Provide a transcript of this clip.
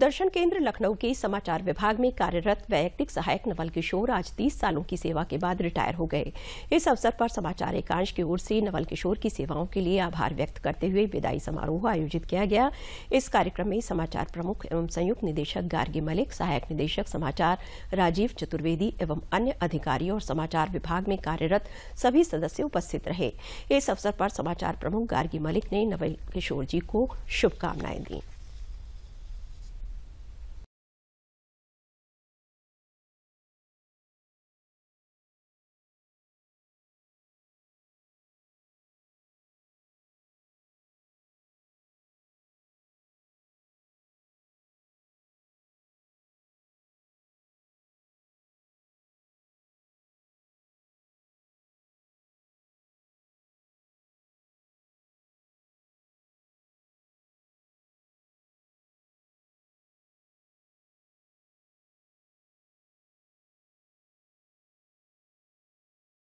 दर्शन केंद्र लखनऊ के समाचार विभाग में कार्यरत वैयक्तिक सहायक नवल किशोर आज 30 सालों की सेवा के बाद रिटायर हो गए इस अवसर पर समाचार एकांश की ओर से नवल किशोर की सेवाओं के लिए आभार व्यक्त करते हुए विदाई समारोह आयोजित किया गया इस कार्यक्रम में समाचार प्रमुख एवं संयुक्त निदेशक गार्गी मलिक सहायक निदेशक समाचार राजीव चतुर्वेदी एवं अन्य अधिकारी और समाचार विभाग में कार्यरत सभी सदस्य उपस्थित रहे इस अवसर पर समाचार प्रमुख गार्गी मलिक ने नवल किशोर जी को शुभकामनाएं दीं